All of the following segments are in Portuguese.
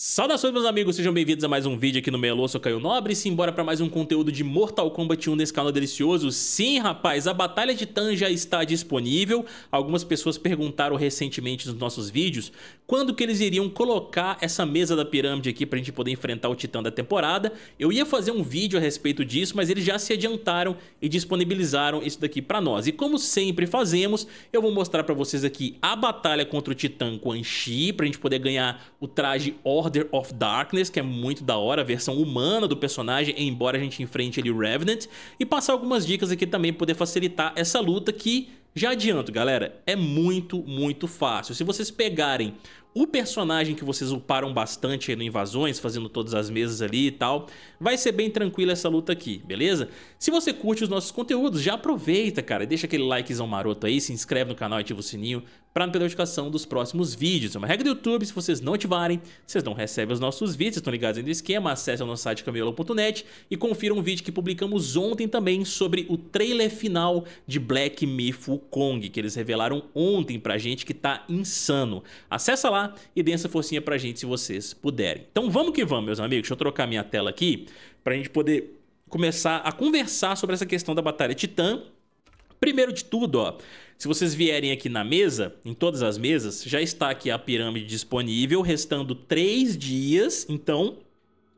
Saudações meus amigos, sejam bem-vindos a mais um vídeo aqui no Melô, sou Caio Nobre e simbora para mais um conteúdo de Mortal Kombat 1 nesse canal delicioso. Sim rapaz, a Batalha de Tan já está disponível, algumas pessoas perguntaram recentemente nos nossos vídeos quando que eles iriam colocar essa mesa da pirâmide aqui pra gente poder enfrentar o Titã da temporada. Eu ia fazer um vídeo a respeito disso, mas eles já se adiantaram e disponibilizaram isso daqui para nós. E como sempre fazemos, eu vou mostrar para vocês aqui a batalha contra o Titã Quan Chi, pra gente poder ganhar o traje Ordem Order of Darkness, que é muito da hora, a versão humana do personagem, embora a gente enfrente ele Revenant, e passar algumas dicas aqui também poder facilitar essa luta que já adianto, galera, é muito, muito fácil. Se vocês pegarem o personagem que vocês uparam bastante aí no Invasões, fazendo todas as mesas ali e tal, vai ser bem tranquila essa luta aqui, beleza? Se você curte os nossos conteúdos, já aproveita, cara, deixa aquele likezão maroto aí, se inscreve no canal e ativa o sininho para não perder a notificação dos próximos vídeos. É uma regra do YouTube, se vocês não ativarem, vocês não recebem os nossos vídeos, estão ligados aí no esquema, acesse o nosso site camelo.net e confira um vídeo que publicamos ontem também sobre o trailer final de Black Myth Wukong, que eles revelaram ontem pra gente que tá insano. Acessa lá lá e deem essa forcinha pra gente se vocês puderem. Então vamos que vamos, meus amigos. Deixa eu trocar minha tela aqui pra gente poder começar a conversar sobre essa questão da Batalha Titã. Primeiro de tudo, ó, se vocês vierem aqui na mesa, em todas as mesas, já está aqui a pirâmide disponível, restando três dias, então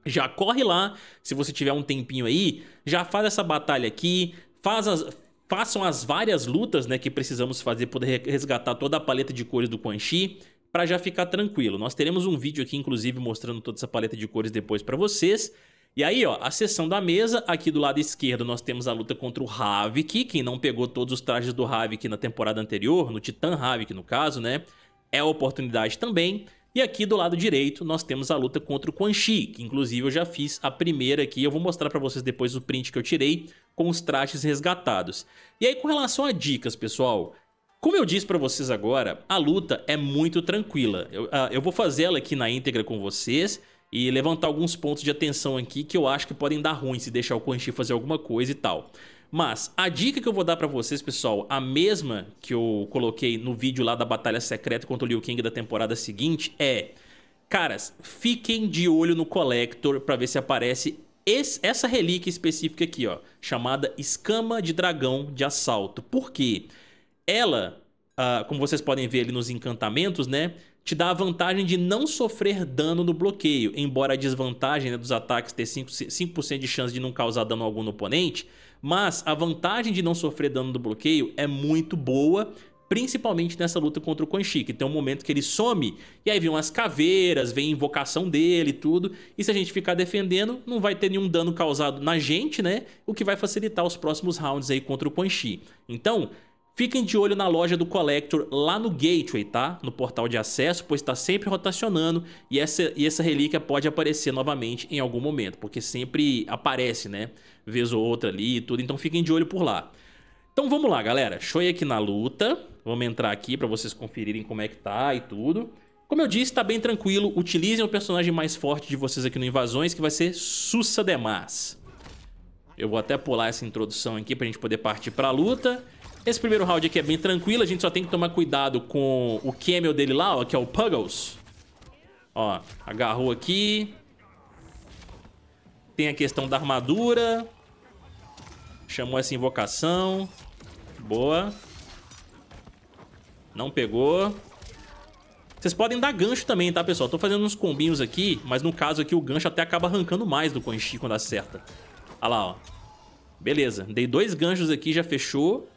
já corre lá, se você tiver um tempinho aí, já faz essa batalha aqui, faz as, façam as várias lutas né, que precisamos fazer para poder resgatar toda a paleta de cores do Quan Chi para já ficar tranquilo. Nós teremos um vídeo aqui, inclusive, mostrando toda essa paleta de cores depois para vocês. E aí, ó, a seção da mesa, aqui do lado esquerdo nós temos a luta contra o Havik, quem não pegou todos os trajes do Havik na temporada anterior, no Titã Havik no caso, né? É a oportunidade também. E aqui do lado direito nós temos a luta contra o Quan Chi, que inclusive eu já fiz a primeira aqui, eu vou mostrar para vocês depois o print que eu tirei com os trajes resgatados. E aí com relação a dicas, pessoal, como eu disse para vocês agora, a luta é muito tranquila. Eu, ah, eu vou fazer ela aqui na íntegra com vocês e levantar alguns pontos de atenção aqui que eu acho que podem dar ruim se deixar o Quan Chi fazer alguma coisa e tal. Mas a dica que eu vou dar para vocês, pessoal, a mesma que eu coloquei no vídeo lá da batalha secreta contra o Liu Kang da temporada seguinte é... Caras, fiquem de olho no Collector para ver se aparece esse, essa relíquia específica aqui, ó, chamada Escama de Dragão de Assalto. Por quê? Porque ela, ah, como vocês podem ver ali nos encantamentos, né? Te dá a vantagem de não sofrer dano no bloqueio, embora a desvantagem né, dos ataques ter 5%, 5 de chance de não causar dano algum no oponente, mas a vantagem de não sofrer dano do bloqueio é muito boa, principalmente nessa luta contra o Conchi, que tem um momento que ele some, e aí vem umas caveiras, vem invocação dele e tudo, e se a gente ficar defendendo, não vai ter nenhum dano causado na gente, né? O que vai facilitar os próximos rounds aí contra o Conchi. Então, Fiquem de olho na loja do Collector lá no Gateway, tá? No portal de acesso, pois está sempre rotacionando e essa, e essa relíquia pode aparecer novamente em algum momento, porque sempre aparece, né? Vez ou outra ali e tudo, então fiquem de olho por lá. Então vamos lá, galera. Show aqui na luta. Vamos entrar aqui para vocês conferirem como é que tá e tudo. Como eu disse, tá bem tranquilo. Utilizem o personagem mais forte de vocês aqui no Invasões, que vai ser Sussa Demas. Eu vou até pular essa introdução aqui pra gente poder partir pra luta. Esse primeiro round aqui é bem tranquilo, a gente só tem que tomar cuidado com o camel dele lá, ó, que é o Puggles. Ó, agarrou aqui. Tem a questão da armadura. Chamou essa invocação. Boa. Não pegou. Vocês podem dar gancho também, tá, pessoal? Tô fazendo uns combinhos aqui, mas no caso aqui o gancho até acaba arrancando mais do Conchi quando acerta. Olha lá, ó. Beleza, dei dois ganchos aqui, já fechou.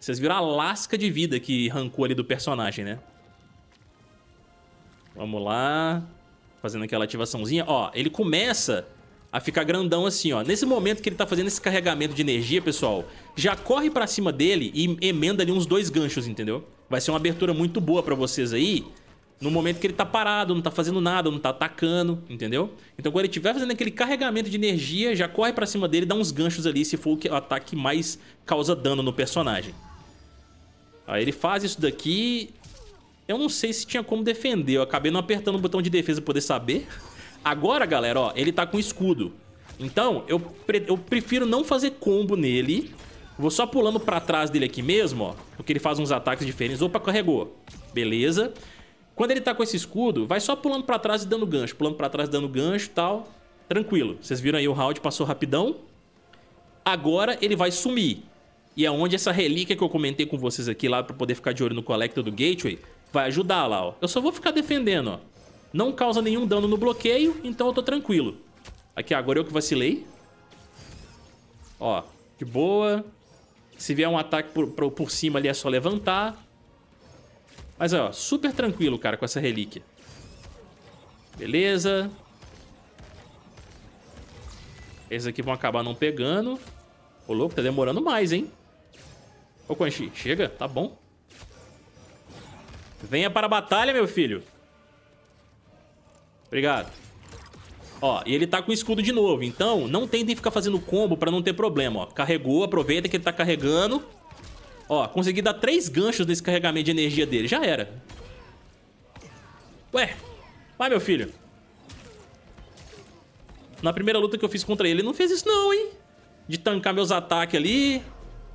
Vocês viram a lasca de vida que arrancou ali do personagem, né? Vamos lá. Fazendo aquela ativaçãozinha. Ó, ele começa a ficar grandão assim, ó. Nesse momento que ele tá fazendo esse carregamento de energia, pessoal, já corre pra cima dele e emenda ali uns dois ganchos, entendeu? Vai ser uma abertura muito boa pra vocês aí, no momento que ele tá parado, não tá fazendo nada, não tá atacando, entendeu? Então quando ele estiver fazendo aquele carregamento de energia, já corre pra cima dele e dá uns ganchos ali, se for o ataque mais causa dano no personagem. Aí ele faz isso daqui. Eu não sei se tinha como defender. Eu acabei não apertando o botão de defesa pra poder saber. Agora, galera, ó, ele tá com escudo. Então, eu, pre eu prefiro não fazer combo nele. Vou só pulando pra trás dele aqui mesmo, ó. Porque ele faz uns ataques diferentes. Opa, carregou. Beleza. Quando ele tá com esse escudo, vai só pulando pra trás e dando gancho. Pulando pra trás e dando gancho e tal. Tranquilo. Vocês viram aí o round, passou rapidão. Agora ele vai sumir. E é onde essa relíquia que eu comentei com vocês aqui lá para poder ficar de olho no Collector do Gateway vai ajudar lá, ó. Eu só vou ficar defendendo, ó. Não causa nenhum dano no bloqueio, então eu tô tranquilo. Aqui, agora eu que vacilei. Ó, de boa. Se vier um ataque por, por, por cima ali é só levantar. Mas, ó, super tranquilo, cara, com essa relíquia. Beleza. Esses aqui vão acabar não pegando. Ô, louco, tá demorando mais, hein? Ô, Quanxi, chega, tá bom. Venha para a batalha, meu filho. Obrigado. Ó, e ele tá com escudo de novo, então não tentem ficar fazendo combo pra não ter problema, ó. Carregou, aproveita que ele tá carregando. Ó, consegui dar três ganchos nesse carregamento de energia dele, já era. Ué, vai meu filho. Na primeira luta que eu fiz contra ele, ele não fez isso não, hein? De tancar meus ataques ali,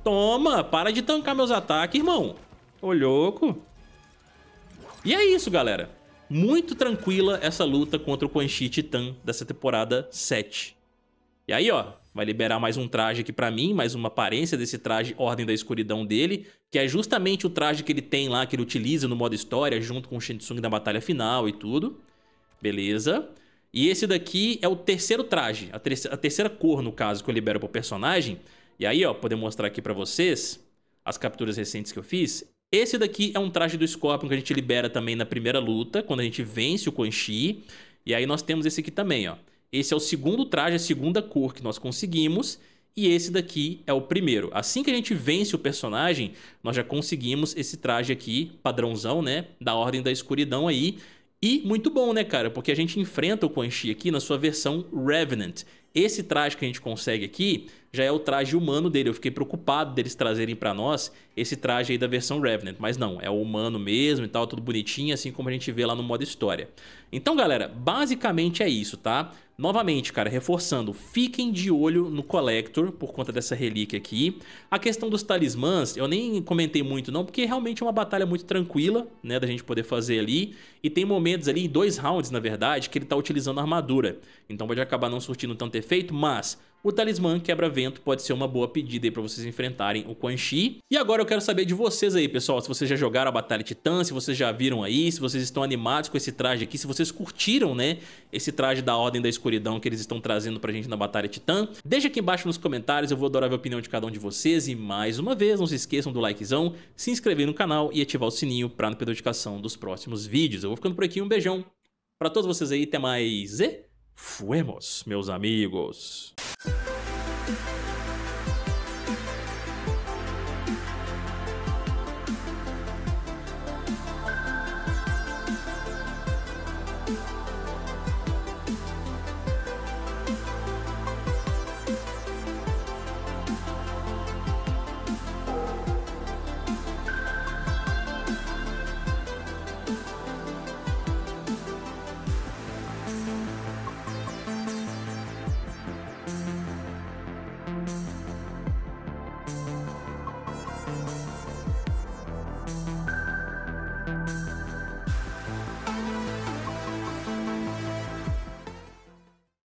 Toma, para de tancar meus ataques, irmão. Ô, louco. E é isso, galera. Muito tranquila essa luta contra o Quan Chi Titã dessa temporada 7. E aí, ó, vai liberar mais um traje aqui pra mim, mais uma aparência desse traje Ordem da Escuridão dele, que é justamente o traje que ele tem lá, que ele utiliza no modo história, junto com o Shinsung na batalha final e tudo. Beleza. E esse daqui é o terceiro traje, a, ter a terceira cor, no caso, que eu libero pro personagem, e aí, ó, poder mostrar aqui para vocês as capturas recentes que eu fiz. Esse daqui é um traje do Scorpion que a gente libera também na primeira luta, quando a gente vence o Quan Chi. E aí nós temos esse aqui também, ó. Esse é o segundo traje, a segunda cor que nós conseguimos. E esse daqui é o primeiro. Assim que a gente vence o personagem, nós já conseguimos esse traje aqui, padrãozão, né? Da Ordem da Escuridão aí. E muito bom, né, cara? Porque a gente enfrenta o Quan Chi aqui na sua versão Revenant. Esse traje que a gente consegue aqui já é o traje humano dele. Eu fiquei preocupado deles trazerem para nós esse traje aí da versão Revenant, mas não, é o humano mesmo e tal, tudo bonitinho, assim como a gente vê lá no modo história. Então, galera, basicamente é isso, tá? Novamente, cara, reforçando, fiquem de olho no Collector por conta dessa relíquia aqui. A questão dos talismãs, eu nem comentei muito não, porque realmente é uma batalha muito tranquila, né, da gente poder fazer ali. E tem momentos ali, dois rounds na verdade, que ele tá utilizando armadura. Então pode acabar não surtindo tanto efeito, mas o Talismã Quebra-Vento pode ser uma boa pedida aí pra vocês enfrentarem o Quan Chi. E agora eu quero saber de vocês aí, pessoal, se vocês já jogaram a Batalha Titã, se vocês já viram aí, se vocês estão animados com esse traje aqui, se vocês curtiram, né, esse traje da Ordem da Escuridão que eles estão trazendo pra gente na Batalha Titã. Deixa aqui embaixo nos comentários, eu vou adorar ver a opinião de cada um de vocês. E mais uma vez, não se esqueçam do likezão, se inscrever no canal e ativar o sininho pra não perder notificação dos próximos vídeos. Eu vou ficando por aqui, um beijão pra todos vocês aí, até mais e fuemos, meus amigos! thank you